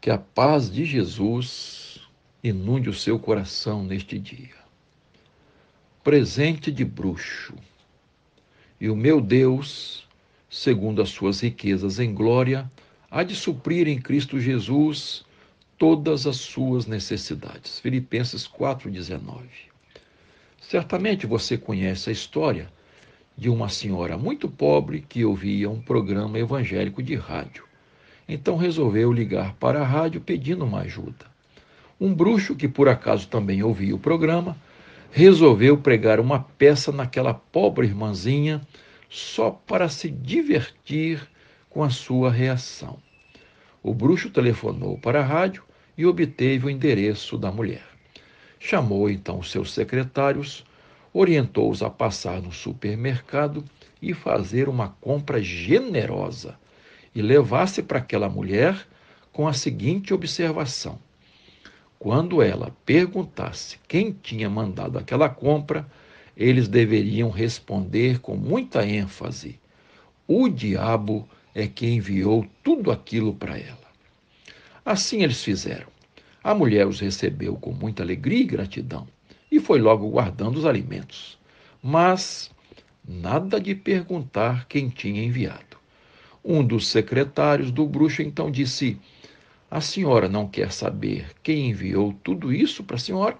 Que a paz de Jesus inunde o seu coração neste dia. Presente de bruxo. E o meu Deus, segundo as suas riquezas em glória, há de suprir em Cristo Jesus todas as suas necessidades. Filipenses 4:19. Certamente você conhece a história de uma senhora muito pobre que ouvia um programa evangélico de rádio. Então resolveu ligar para a rádio pedindo uma ajuda. Um bruxo, que por acaso também ouvia o programa, resolveu pregar uma peça naquela pobre irmãzinha só para se divertir com a sua reação. O bruxo telefonou para a rádio e obteve o endereço da mulher. Chamou então seus secretários, orientou-os a passar no supermercado e fazer uma compra generosa e levasse para aquela mulher com a seguinte observação: quando ela perguntasse quem tinha mandado aquela compra, eles deveriam responder com muita ênfase: o diabo é que enviou tudo aquilo para ela. Assim eles fizeram. A mulher os recebeu com muita alegria e gratidão e foi logo guardando os alimentos. Mas nada de perguntar quem tinha enviado. Um dos secretários do bruxo então disse: A senhora não quer saber quem enviou tudo isso para a senhora?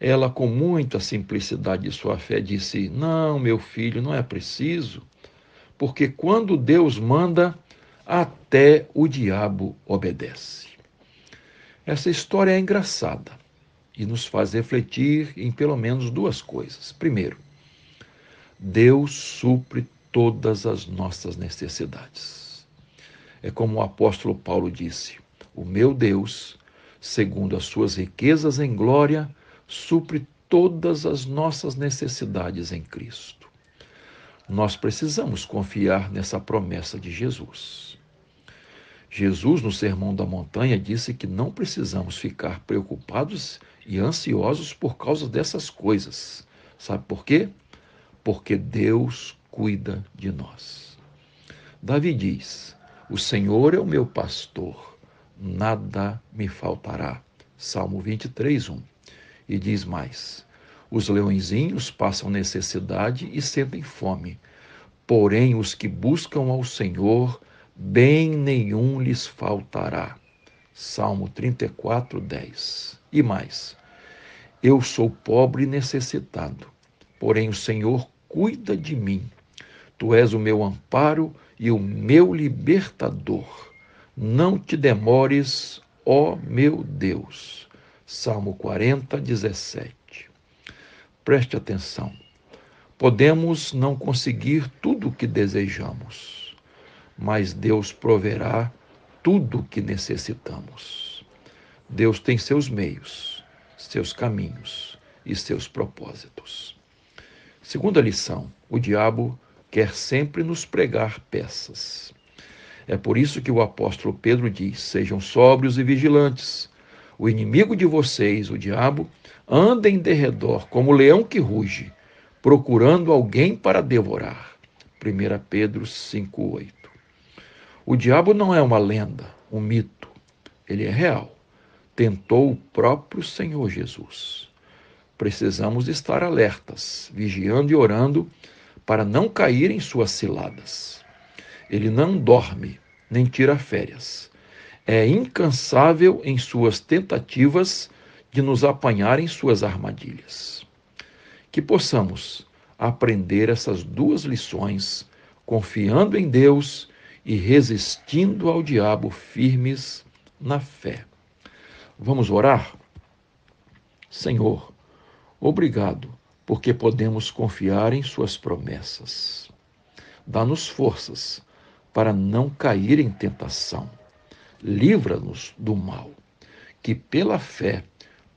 Ela, com muita simplicidade de sua fé, disse: Não, meu filho, não é preciso, porque quando Deus manda, até o diabo obedece. Essa história é engraçada e nos faz refletir em pelo menos duas coisas. Primeiro, Deus supre todas as nossas necessidades. É como o apóstolo Paulo disse: O meu Deus, segundo as suas riquezas em glória, supre todas as nossas necessidades em Cristo. Nós precisamos confiar nessa promessa de Jesus. Jesus, no Sermão da Montanha, disse que não precisamos ficar preocupados e ansiosos por causa dessas coisas. Sabe por quê? Porque Deus cuida de nós. Davi diz: O Senhor é o meu pastor, nada me faltará. Salmo 23, 1. E diz mais: Os leõezinhos passam necessidade e sentem fome, porém os que buscam ao Senhor, bem nenhum lhes faltará. Salmo 34, 10. E mais: Eu sou pobre e necessitado, porém o Senhor cuida de mim. Tu és o meu amparo e o meu libertador. Não te demores, ó meu Deus. Salmo 40, 17. Preste atenção. Podemos não conseguir tudo o que desejamos, mas Deus proverá tudo o que necessitamos. Deus tem seus meios, seus caminhos e seus propósitos. Segunda lição: o diabo quer sempre nos pregar peças. É por isso que o apóstolo Pedro diz: sejam sóbrios e vigilantes. O inimigo de vocês, o diabo, anda em derredor como leão que ruge, procurando alguém para devorar. 1 Pedro 5,8 O diabo não é uma lenda, um mito. Ele é real. Tentou o próprio Senhor Jesus. Precisamos estar alertas, vigiando e orando para não cair em suas ciladas. Ele não dorme, nem tira férias. É incansável em suas tentativas de nos apanhar em suas armadilhas. Que possamos aprender essas duas lições, confiando em Deus e resistindo ao diabo firmes na fé. Vamos orar? Senhor, obrigado porque podemos confiar em Suas promessas. Dá-nos forças para não cair em tentação. Livra-nos do mal, que pela fé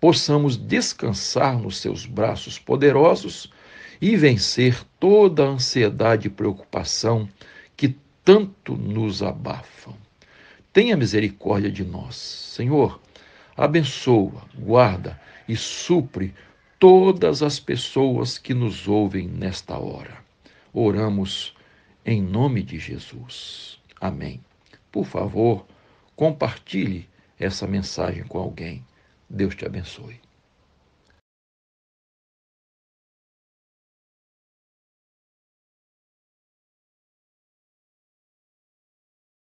possamos descansar nos Seus braços poderosos e vencer toda a ansiedade e preocupação que tanto nos abafam. Tenha misericórdia de nós, Senhor. Abençoa, guarda e supre todas as pessoas que nos ouvem nesta hora. Oramos em nome de Jesus. Amém. Por favor, compartilhe essa mensagem com alguém. Deus te abençoe.